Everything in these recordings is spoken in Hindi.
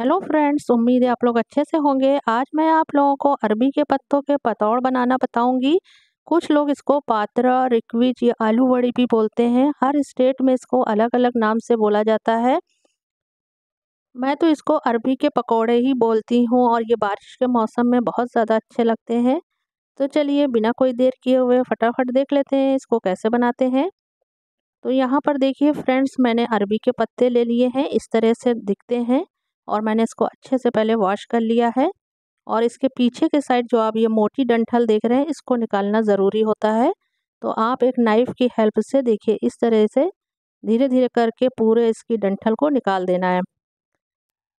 हेलो फ्रेंड्स उम्मीद है आप लोग अच्छे से होंगे आज मैं आप लोगों को अरबी के पत्तों के पतौड़ बनाना बताऊंगी कुछ लोग इसको पात्रा रिक्विज या आलू वड़ी भी बोलते हैं हर स्टेट में इसको अलग अलग नाम से बोला जाता है मैं तो इसको अरबी के पकौड़े ही बोलती हूँ और ये बारिश के मौसम में बहुत ज़्यादा अच्छे लगते हैं तो चलिए बिना कोई देर किए हुए फटाफट देख लेते हैं इसको कैसे बनाते हैं तो यहाँ पर देखिए फ्रेंड्स मैंने अरबी के पत्ते ले लिए हैं इस तरह से दिखते हैं और मैंने इसको अच्छे से पहले वॉश कर लिया है और इसके पीछे के साइड जो आप ये मोटी डंठल देख रहे हैं इसको निकालना ज़रूरी होता है तो आप एक नाइफ़ की हेल्प से देखिए इस तरह से धीरे धीरे करके पूरे इसकी डंठल को निकाल देना है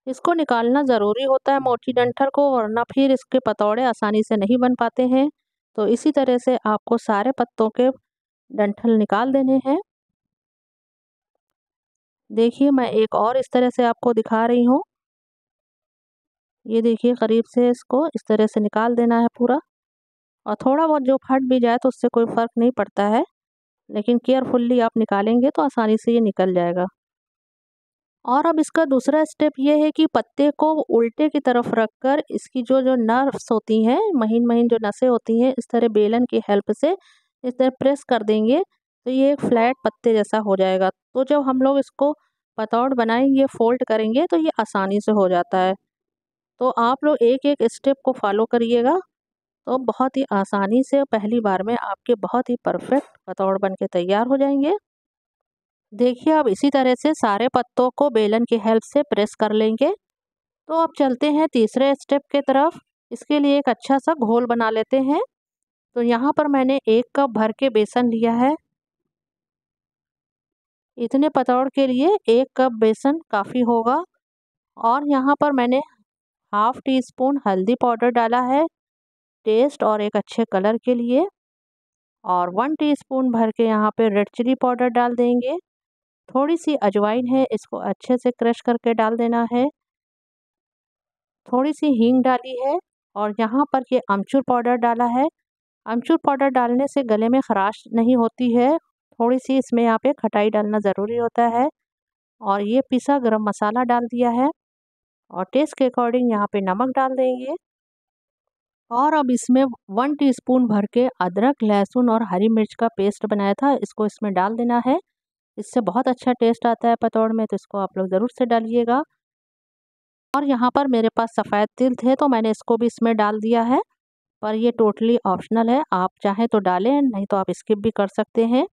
इसको निकालना ज़रूरी होता है मोटी डंठल को वरना फिर इसके पतौड़े आसानी से नहीं बन पाते हैं तो इसी तरह से आपको सारे पत्तों के डंठल निकाल देने हैं देखिए मैं एक और इस तरह से आपको दिखा रही हूँ ये देखिए करीब से इसको इस तरह से निकाल देना है पूरा और थोड़ा बहुत जो फट भी जाए तो उससे कोई फ़र्क नहीं पड़ता है लेकिन केयरफुल्ली आप निकालेंगे तो आसानी से ये निकल जाएगा और अब इसका दूसरा स्टेप ये है कि पत्ते को उल्टे की तरफ रखकर इसकी जो जो नर्व्स होती हैं महीन महीन जो नसें होती हैं इस तरह बेलन की हेल्प से इस तरह प्रेस कर देंगे तो ये एक फ्लैट पत्ते जैसा हो जाएगा तो जब हम लोग इसको पतौड़ बनाएंगे फोल्ड करेंगे तो ये आसानी से हो जाता है तो आप लोग एक एक स्टेप को फॉलो करिएगा तो बहुत ही आसानी से पहली बार में आपके बहुत ही परफेक्ट पतौड़ बन के तैयार हो जाएंगे देखिए आप इसी तरह से सारे पत्तों को बेलन की हेल्प से प्रेस कर लेंगे तो अब चलते हैं तीसरे स्टेप के तरफ इसके लिए एक अच्छा सा घोल बना लेते हैं तो यहाँ पर मैंने एक कप भर के बेसन लिया है इतने पतौड़ के लिए एक कप बेसन काफ़ी होगा और यहाँ पर मैंने हाफ टी स्पून हल्दी पाउडर डाला है टेस्ट और एक अच्छे कलर के लिए और वन टीस्पून भर के यहाँ पे रेड चिली पाउडर डाल देंगे थोड़ी सी अजवाइन है इसको अच्छे से क्रश करके डाल देना है थोड़ी सी हींग डाली है और यहाँ पर ये अमचूर पाउडर डाला है अमचूर पाउडर डालने से गले में खराश नहीं होती है थोड़ी सी इसमें यहाँ पे खटाई डालना ज़रूरी होता है और ये पिसा गरम मसाला डाल दिया है और टेस्ट के अकॉर्डिंग यहाँ पे नमक डाल देंगे और अब इसमें वन टीस्पून भर के अदरक लहसुन और हरी मिर्च का पेस्ट बनाया था इसको इसमें डाल देना है इससे बहुत अच्छा टेस्ट आता है पतौड़ में तो इसको आप लोग ज़रूर से डालिएगा और यहाँ पर मेरे पास सफ़ेद तिल थे तो मैंने इसको भी इसमें डाल दिया है पर ये टोटली ऑप्शनल है आप चाहें तो डालें नहीं तो आप स्किप भी कर सकते हैं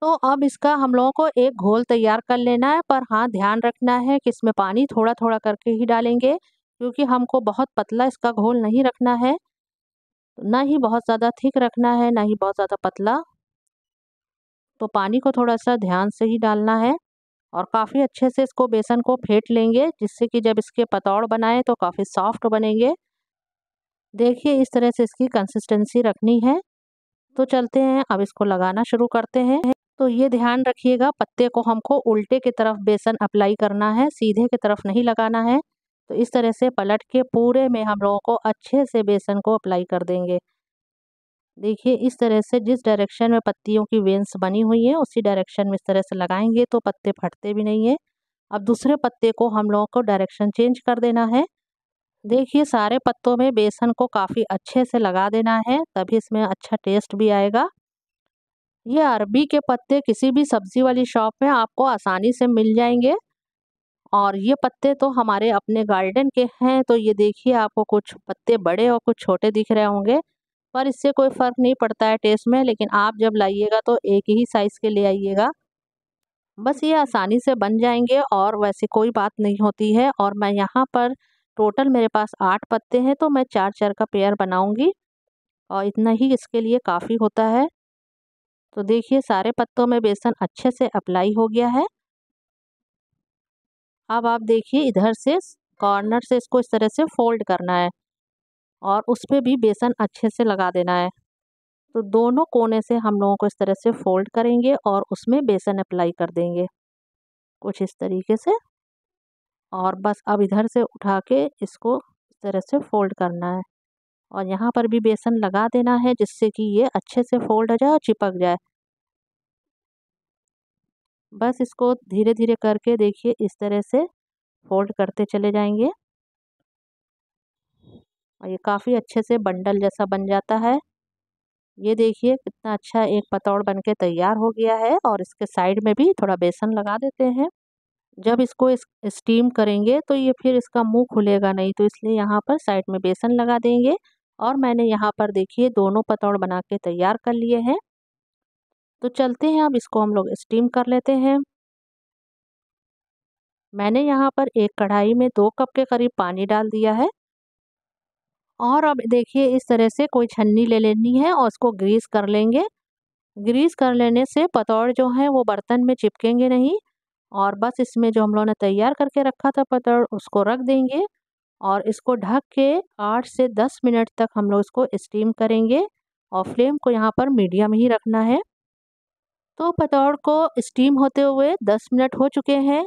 तो अब इसका हम लोगों को एक घोल तैयार कर लेना है पर हाँ ध्यान रखना है कि इसमें पानी थोड़ा थोड़ा करके ही डालेंगे क्योंकि हमको बहुत पतला इसका घोल नहीं रखना है ना ही बहुत ज़्यादा थिक रखना है ना ही बहुत ज़्यादा पतला तो पानी को थोड़ा सा ध्यान से ही डालना है और काफ़ी अच्छे से इसको बेसन को फेंट लेंगे जिससे कि जब इसके पतौड़ बनाएं तो काफ़ी सॉफ्ट बनेंगे देखिए इस तरह से इसकी कंसिस्टेंसी रखनी है तो चलते हैं अब इसको लगाना शुरू करते हैं तो ये ध्यान रखिएगा पत्ते को हमको उल्टे की तरफ बेसन अप्लाई करना है सीधे की तरफ नहीं लगाना है तो इस तरह से पलट के पूरे में हम लोगों को अच्छे से बेसन को अप्लाई कर देंगे देखिए इस तरह से जिस डायरेक्शन में पत्तियों की वेंस बनी हुई है उसी डायरेक्शन में इस तरह से लगाएंगे तो पत्ते फटते भी नहीं है अब दूसरे पत्ते को हम लोगों को डायरेक्शन चेंज कर देना है देखिए सारे पत्तों में बेसन को काफ़ी अच्छे से लगा देना है तभी इसमें अच्छा टेस्ट भी आएगा ये अरबी के पत्ते किसी भी सब्जी वाली शॉप में आपको आसानी से मिल जाएंगे और ये पत्ते तो हमारे अपने गार्डन के हैं तो ये देखिए आपको कुछ पत्ते बड़े और कुछ छोटे दिख रहे होंगे पर इससे कोई फ़र्क नहीं पड़ता है टेस्ट में लेकिन आप जब लाइएगा तो एक ही साइज़ के ले आइएगा बस ये आसानी से बन जाएंगे और वैसे कोई बात नहीं होती है और मैं यहाँ पर टोटल मेरे पास आठ पत्ते हैं तो मैं चार चार का पेयर बनाऊँगी और इतना ही इसके लिए काफ़ी होता है तो देखिए सारे पत्तों में बेसन अच्छे से अप्लाई हो गया है अब आप देखिए इधर से कॉर्नर से इसको इस तरह से फोल्ड करना है और उस पर भी बेसन अच्छे से लगा देना है तो दोनों कोने से हम लोगों को इस तरह से फोल्ड करेंगे और उसमें बेसन अप्लाई कर देंगे कुछ इस तरीके से और बस अब इधर से उठा के इसको इस तरह से फोल्ड करना है और यहाँ पर भी बेसन लगा देना है जिससे कि ये अच्छे से फोल्ड हो जाए और चिपक जाए बस इसको धीरे धीरे करके देखिए इस तरह से फोल्ड करते चले जाएंगे और ये काफ़ी अच्छे से बंडल जैसा बन जाता है ये देखिए कितना अच्छा एक पतौड़ बन के तैयार हो गया है और इसके साइड में भी थोड़ा बेसन लगा देते हैं जब इसको इस, स्टीम करेंगे तो ये फिर इसका मुंह खुलेगा नहीं तो इसलिए यहाँ पर साइड में बेसन लगा देंगे और मैंने यहाँ पर देखिए दोनों पतौड़ बना के तैयार कर लिए हैं तो चलते हैं अब इसको हम लोग स्टीम कर लेते हैं मैंने यहाँ पर एक कढ़ाई में दो कप के करीब पानी डाल दिया है और अब देखिए इस तरह से कोई छन्नी ले लेनी है और उसको ग्रीस कर लेंगे ग्रीस कर लेने से पतौड़ जो है वो बर्तन में चिपकेंगे नहीं और बस इसमें जो हम लोगों ने तैयार करके रखा था पतौड़ उसको रख देंगे और इसको ढक के आठ से दस मिनट तक हम लोग इसको स्टीम करेंगे और फ्लेम को यहाँ पर मीडियम ही रखना है तो पतौड़ को स्टीम होते हुए दस मिनट हो चुके हैं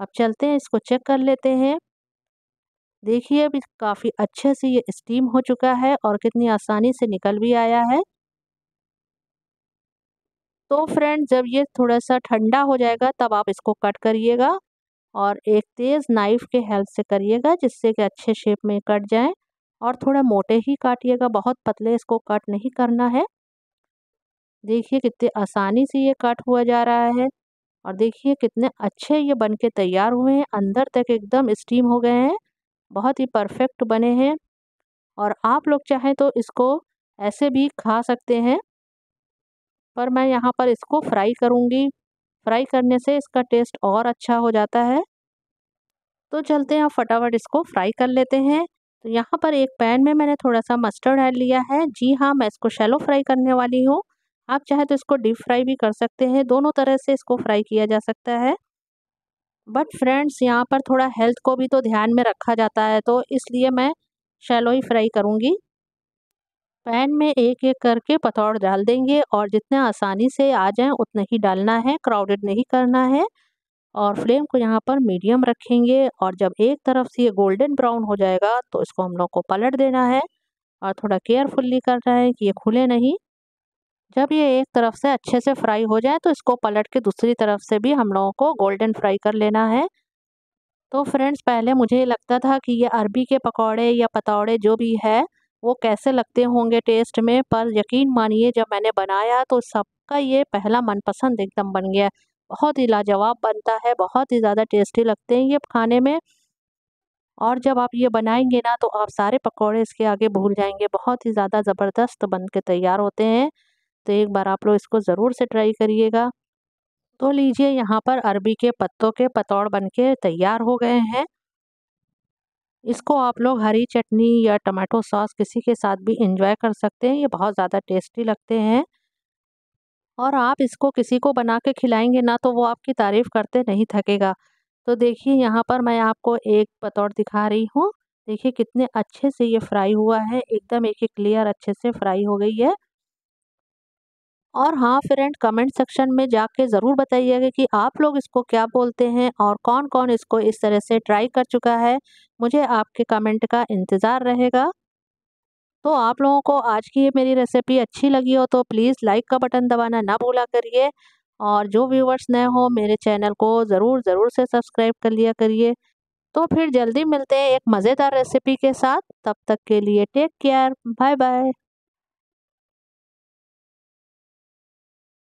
अब चलते हैं इसको चेक कर लेते हैं देखिए अभी काफ़ी अच्छे से ये स्टीम हो चुका है और कितनी आसानी से निकल भी आया है तो फ्रेंड जब ये थोड़ा सा ठंडा हो जाएगा तब आप इसको कट करिएगा और एक तेज़ नाइफ के हेल्प से करिएगा जिससे कि अच्छे शेप में कट जाए और थोड़ा मोटे ही काटिएगा बहुत पतले इसको कट नहीं करना है देखिए कितने आसानी से ये कट हुआ जा रहा है और देखिए कितने अच्छे ये बन के तैयार हुए हैं अंदर तक एकदम स्टीम हो गए हैं बहुत ही परफेक्ट बने हैं और आप लोग चाहें तो इसको ऐसे भी खा सकते हैं पर मैं यहाँ पर इसको फ्राई करूँगी फ्राई करने से इसका टेस्ट और अच्छा हो जाता है तो चलते हैं फटाफट इसको फ्राई कर लेते हैं तो यहाँ पर एक पैन में मैंने थोड़ा सा मस्टर्ड ऐड लिया है जी हाँ मैं इसको शैलो फ्राई करने वाली हूँ आप चाहे तो इसको डीप फ्राई भी कर सकते हैं दोनों तरह से इसको फ्राई किया जा सकता है बट फ्रेंड्स यहाँ पर थोड़ा हेल्थ को भी तो ध्यान में रखा जाता है तो इसलिए मैं शैलो ही फ्राई करूँगी पैन में एक एक करके पतौड़ डाल देंगे और जितने आसानी से आ जाए उतना ही डालना है क्राउडेड नहीं करना है और फ्लेम को यहाँ पर मीडियम रखेंगे और जब एक तरफ से ये गोल्डन ब्राउन हो जाएगा तो इसको हम लोग को पलट देना है और थोड़ा केयरफुल्ली करना है कि ये खुले नहीं जब ये एक तरफ से अच्छे से फ्राई हो जाए तो इसको पलट के दूसरी तरफ से भी हम लोगों को गोल्डन फ्राई कर लेना है तो फ्रेंड्स पहले मुझे लगता था कि ये अरबी के पकौड़े या पतौड़े जो भी है वो कैसे लगते होंगे टेस्ट में पर यकीन मानिए जब मैंने बनाया तो सबका ये पहला मनपसंद एकदम बन गया बहुत ही लाजवाब बनता है बहुत ही ज़्यादा टेस्टी लगते हैं ये खाने में और जब आप ये बनाएंगे ना तो आप सारे पकौड़े इसके आगे भूल जाएंगे बहुत ही ज़्यादा ज़बरदस्त बन के तैयार होते हैं तो एक बार आप लोग इसको ज़रूर से ट्राई करिएगा तो लीजिए यहाँ पर अरबी के पत्तों के पतौड़ बन के तैयार हो गए हैं इसको आप लोग हरी चटनी या टमाटो सॉस किसी के साथ भी इंजॉय कर सकते हैं ये बहुत ज़्यादा टेस्टी लगते हैं और आप इसको किसी को बना के खिलाएंगे ना तो वो आपकी तारीफ़ करते नहीं थकेगा तो देखिए यहाँ पर मैं आपको एक बतौर दिखा रही हूँ देखिए कितने अच्छे से ये फ्राई हुआ है एकदम एक एक क्लियर अच्छे से फ्राई हो गई है और हाँ फ्रेंड कमेंट सेक्शन में जाके ज़रूर बताइएगा कि आप लोग इसको क्या बोलते हैं और कौन कौन इसको इस तरह से ट्राई कर चुका है मुझे आपके कमेंट का इंतज़ार रहेगा तो आप लोगों को आज की ये मेरी रेसिपी अच्छी लगी हो तो प्लीज़ लाइक का बटन दबाना ना भूला करिए और जो व्यूवर्स नए हो मेरे चैनल को ज़रूर ज़रूर से सब्सक्राइब कर लिया करिए तो फिर जल्दी मिलते हैं एक मज़ेदार रेसिपी के साथ तब तक के लिए टेक केयर बाय बाय